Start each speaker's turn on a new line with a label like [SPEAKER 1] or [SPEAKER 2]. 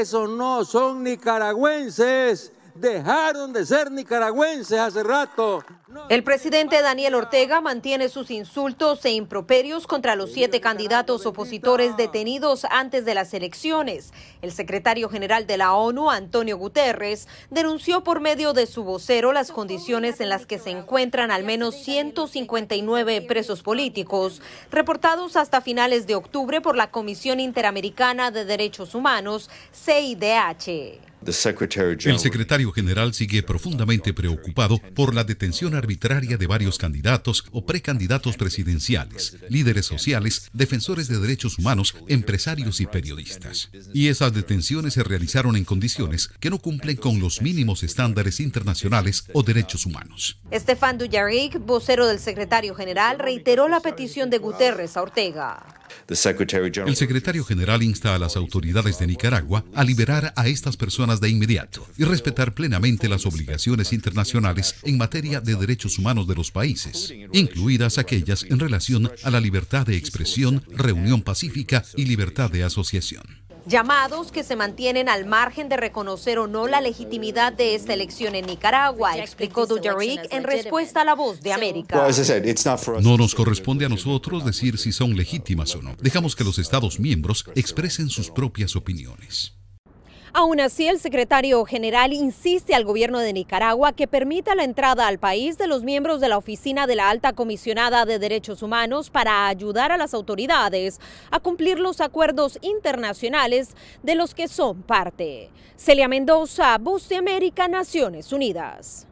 [SPEAKER 1] Eso no, son nicaragüenses dejaron de ser nicaragüenses hace rato. El presidente Daniel Ortega mantiene sus insultos e improperios contra los siete candidatos opositores detenidos antes de las elecciones. El secretario general de la ONU, Antonio Guterres, denunció por medio de su vocero las condiciones en las que se encuentran al menos 159 presos políticos, reportados hasta finales de octubre por la Comisión Interamericana de Derechos Humanos, CIDH.
[SPEAKER 2] El secretario general sigue profundamente preocupado por la detención arbitraria de varios candidatos o precandidatos presidenciales, líderes sociales, defensores de derechos humanos, empresarios y periodistas. Y esas detenciones se realizaron en condiciones que no cumplen con los mínimos estándares internacionales o derechos humanos.
[SPEAKER 1] Estefan Dujarric, vocero del secretario general, reiteró la petición de Guterres a Ortega.
[SPEAKER 2] El secretario general insta a las autoridades de Nicaragua a liberar a estas personas de inmediato y respetar plenamente las obligaciones internacionales en materia de derechos humanos de los países, incluidas aquellas en relación a la libertad de expresión, reunión pacífica y libertad de asociación.
[SPEAKER 1] Llamados que se mantienen al margen de reconocer o no la legitimidad de esta elección en Nicaragua, explicó Dujarric en respuesta a la voz de América.
[SPEAKER 2] No nos corresponde a nosotros decir si son legítimas o no. Dejamos que los Estados miembros expresen sus propias opiniones.
[SPEAKER 1] Aún así, el secretario general insiste al gobierno de Nicaragua que permita la entrada al país de los miembros de la Oficina de la Alta Comisionada de Derechos Humanos para ayudar a las autoridades a cumplir los acuerdos internacionales de los que son parte. Celia Mendoza, Bus de América, Naciones Unidas.